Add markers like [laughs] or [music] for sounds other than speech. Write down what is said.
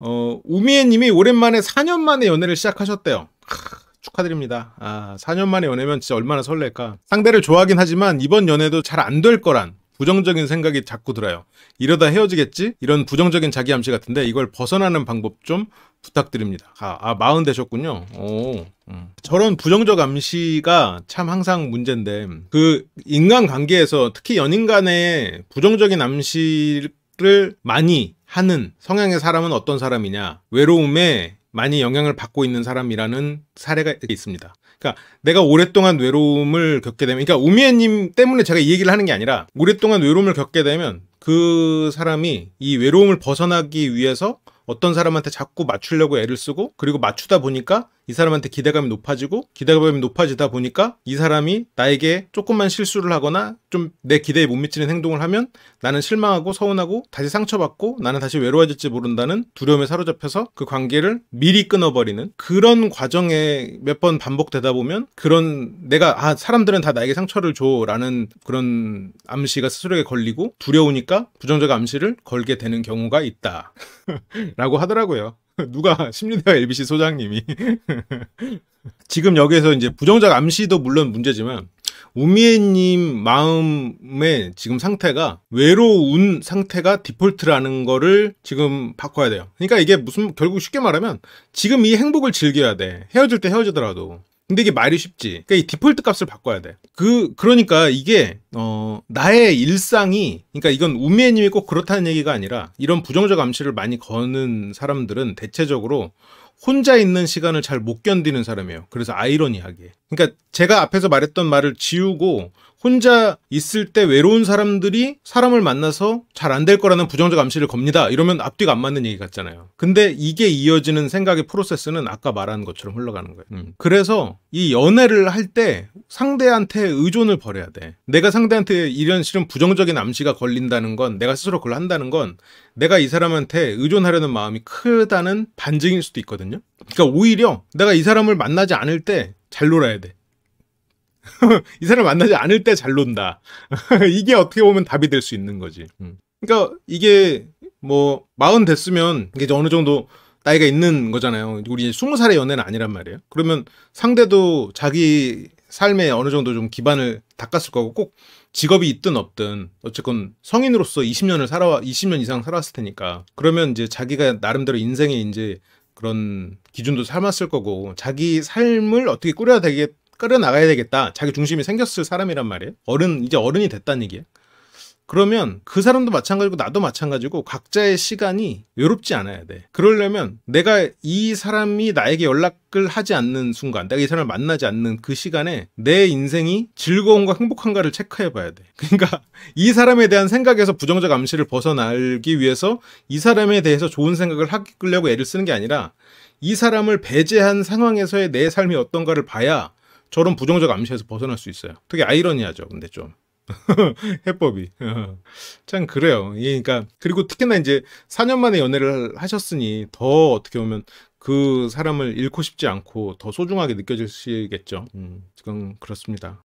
어, 우미애 님이 오랜만에 4년 만에 연애를 시작하셨대요. 축하드립니다. 아, 4년 만에 연애면 진짜 얼마나 설렐까. 상대를 좋아하긴 하지만 이번 연애도 잘 안 될 거란 부정적인 생각이 자꾸 들어요. 이러다 헤어지겠지? 이런 부정적인 자기암시 같은데 이걸 벗어나는 방법 좀 부탁드립니다. 아, 아 마흔 되셨군요. 오, 음. 저런 부정적 암시가 참 항상 문제인데 그 인간관계에서 특히 연인 간의 부정적인 암시를 많이 하는 성향의 사람은 어떤 사람이냐 외로움에 많이 영향을 받고 있는 사람이라는 사례가 있습니다. 그러니까 내가 오랫동안 외로움을 겪게 되면 그러니까 우미애님 때문에 제가 이 얘기를 하는 게 아니라 오랫동안 외로움을 겪게 되면 그 사람이 이 외로움을 벗어나기 위해서 어떤 사람한테 자꾸 맞추려고 애를 쓰고 그리고 맞추다 보니까 이 사람한테 기대감이 높아지고 기대감이 높아지다 보니까 이 사람이 나에게 조금만 실수를 하거나 좀 내 기대에 못 미치는 행동을 하면 나는 실망하고 서운하고 다시 상처받고 나는 다시 외로워질지 모른다는 두려움에 사로잡혀서 그 관계를 미리 끊어버리는 그런 과정에 몇 번 반복되다 보면 그런 내가 아 사람들은 다 나에게 상처를 줘라는 그런 암시가 스스로에게 걸리고 두려우니까 부정적 암시를 걸게 되는 경우가 있다라고 [laughs] 하더라고요. [laughs] 누가 심리대학 LBC 소장님이 [laughs] 지금 여기에서 이제 부정적 암시도 물론 문제지만 우미애님 마음의 지금 상태가 외로운 상태가 디폴트라는 거를 지금 바꿔야 돼요. 그러니까 이게 무슨 결국 쉽게 말하면 지금 이 행복을 즐겨야 돼. 헤어질 때 헤어지더라도 근데 이게 말이 쉽지. 그러니까 이 디폴트 값을 바꿔야 돼. 그 그러니까 이게 어 나의 일상이 그러니까 이건 우미애 님이 꼭 그렇다는 얘기가 아니라 이런 부정적 암시를 많이 거는 사람들은 대체적으로 혼자 있는 시간을 잘 못 견디는 사람이에요. 그래서 아이러니하게. 그러니까 제가 앞에서 말했던 말을 지우고 혼자 있을 때 외로운 사람들이 사람을 만나서 잘 안 될 거라는 부정적 암시를 겁니다. 이러면 앞뒤가 안 맞는 얘기 같잖아요. 근데 이게 이어지는 생각의 프로세스는 아까 말한 것처럼 흘러가는 거예요. 음. 그래서 이 연애를 할 때 상대한테 의존을 버려야 돼. 내가 상대한테 이런 실은 부정적인 암시가 걸린다는 건 내가 스스로 그걸 한다는 건 내가 이 사람한테 의존하려는 마음이 크다는 반증일 수도 있거든요. 그러니까 오히려 내가 이 사람을 만나지 않을 때잘 놀아야 돼. [laughs] 이 사람 만나지 않을 때 잘 논다. [laughs] 이게 어떻게 보면 답이 될 수 있는 거지. 음. 그러니까 이게 뭐 마흔 됐으면 이제 어느 정도 나이가 있는 거잖아요. 우리 스무 살의 연애는 아니란 말이에요. 그러면 상대도 자기 삶에 어느 정도 좀 기반을 닦았을 거고 꼭 직업이 있든 없든 어쨌건 성인으로서 20년을 살아 20년 이상 살았을 테니까 그러면 이제 자기가 나름대로 인생에 이제 그런 기준도 삼았을 거고 자기 삶을 어떻게 꾸려야 되겠 끌어나가야 되겠다. 자기 중심이 생겼을 사람이란 말이에요. 어른 이제 어른이 됐다는 얘기예요. 그러면 그 사람도 마찬가지고 나도 마찬가지고 각자의 시간이 외롭지 않아야 돼. 그러려면 내가 이 사람이 나에게 연락을 하지 않는 순간, 내가 이 사람을 만나지 않는 그 시간에 내 인생이 즐거운가 행복한가를 체크해 봐야 돼. 그러니까 이 사람에 대한 생각에서 부정적 암시를 벗어나기 위해서 이 사람에 대해서 좋은 생각을 하려고 애를 쓰는 게 아니라 이 사람을 배제한 상황에서의 내 삶이 어떤가를 봐야 저런 부정적 암시에서 벗어날 수 있어요. 되게 아이러니하죠. 근데 좀. [laughs] 해법이. [laughs] 참 그래요. 그러니까 그리고 특히나 이제 4년 만에 연애를 하셨으니 더 어떻게 보면 그 사람을 잃고 싶지 않고 더 소중하게 느껴지시겠죠. 음, 지금 그렇습니다.